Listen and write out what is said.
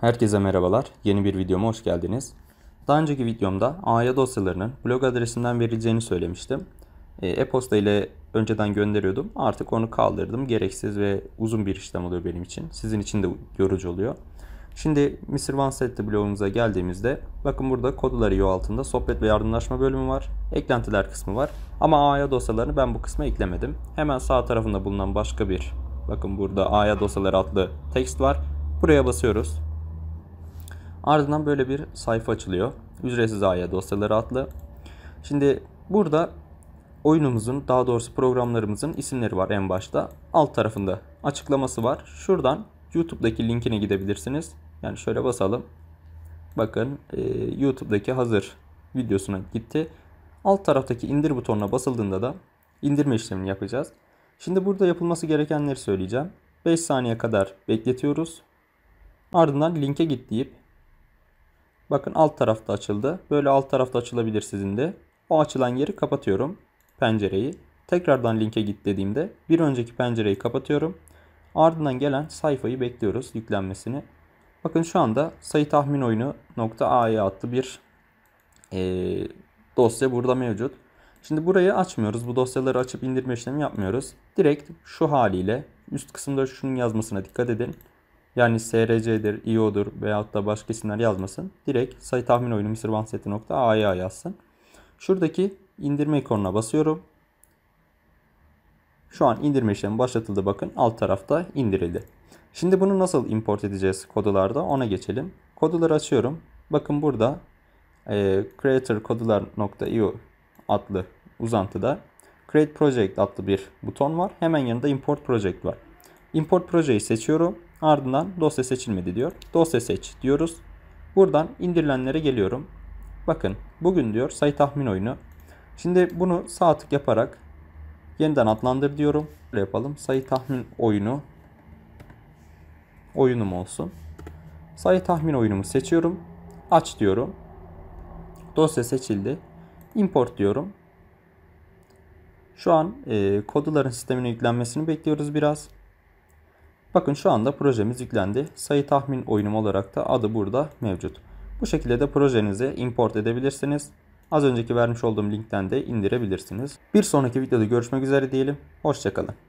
Herkese merhabalar. Yeni bir videoma hoş geldiniz. Daha önceki videomda AYA dosyalarının blog adresinden verileceğini söylemiştim. E, e-posta ile önceden gönderiyordum. Artık onu kaldırdım. Gereksiz ve uzun bir işlem oluyor benim için. Sizin için de yorucu oluyor. Şimdi Mr. Vansetti blogumuza geldiğimizde bakın burada kodları IO altında sohbet ve yardımlaşma bölümü var. Eklentiler kısmı var. Ama AYA dosyalarını ben bu kısma eklemedim. Hemen sağ tarafında bulunan başka bir bakın burada AYA dosyaları adlı text var. Buraya basıyoruz. Ardından böyle bir sayfa açılıyor. Ücretsiz AYA dosyaları adlı. Şimdi burada oyunumuzun daha doğrusu programlarımızın isimleri var en başta. Alt tarafında açıklaması var. Şuradan YouTube'daki linkine gidebilirsiniz. Yani şöyle basalım. Bakın e, YouTube'daki hazır videosuna gitti. Alt taraftaki indir butonuna basıldığında da indirme işlemini yapacağız. Şimdi burada yapılması gerekenleri söyleyeceğim. 5 saniye kadar bekletiyoruz. Ardından linke git deyip Bakın alt tarafta açıldı. Böyle alt tarafta açılabilir sizin de. O açılan yeri kapatıyorum. Pencereyi. Tekrardan linke git dediğimde bir önceki pencereyi kapatıyorum. Ardından gelen sayfayı bekliyoruz yüklenmesini. Bakın şu anda sayı tahmin oyunu .a'ya attı bir e, dosya burada mevcut. Şimdi burayı açmıyoruz. Bu dosyaları açıp indirme işlemi yapmıyoruz. Direkt şu haliyle üst kısımda şunun yazmasına dikkat edin. Yani src'dir, io'dur veyahut da başka isimler yazmasın. Direkt sayı tahmin oyunu misirbandset'i.a'ya yazsın. Şuradaki indirme ikonuna basıyorum. Şu an indirme işlemi başlatıldı bakın. Alt tarafta indirildi. Şimdi bunu nasıl import edeceğiz kodularda ona geçelim. Koduları açıyorum. Bakın burada e, creatorkodular.io adlı uzantıda create project adlı bir buton var. Hemen yanında import project var. Import projeyi seçiyorum. Ardından dosya seçilmedi diyor. Dosya seç diyoruz. Buradan indirilenlere geliyorum. Bakın bugün diyor sayı tahmin oyunu. Şimdi bunu sağ tık yaparak yeniden adlandır diyorum. Böyle yapalım. Sayı tahmin oyunu oyunum olsun. Sayı tahmin oyunumu seçiyorum. Aç diyorum. Dosya seçildi. Import diyorum. Şu an e, koduların sistemine yüklenmesini bekliyoruz biraz. Bakın şu anda projemiz yüklendi. Sayı tahmin oyunum olarak da adı burada mevcut. Bu şekilde de projenizi import edebilirsiniz. Az önceki vermiş olduğum linkten de indirebilirsiniz. Bir sonraki videoda görüşmek üzere diyelim. Hoşçakalın.